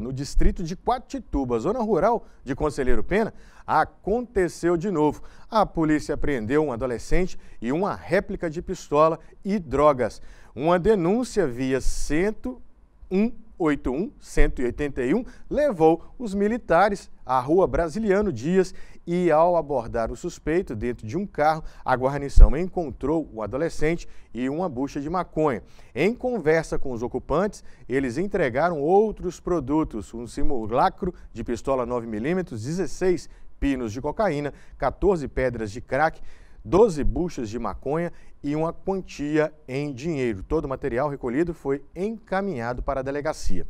No distrito de Quatituba, zona rural de Conselheiro Pena, aconteceu de novo. A polícia apreendeu um adolescente e uma réplica de pistola e drogas. Uma denúncia via 101 81 181 levou os militares à rua Brasiliano Dias e, ao abordar o suspeito dentro de um carro, a guarnição encontrou o adolescente e uma bucha de maconha. Em conversa com os ocupantes, eles entregaram outros produtos, um simulacro de pistola 9mm, 16 pinos de cocaína, 14 pedras de crack, 12 buchas de maconha e uma quantia em dinheiro. Todo o material recolhido foi encaminhado para a delegacia.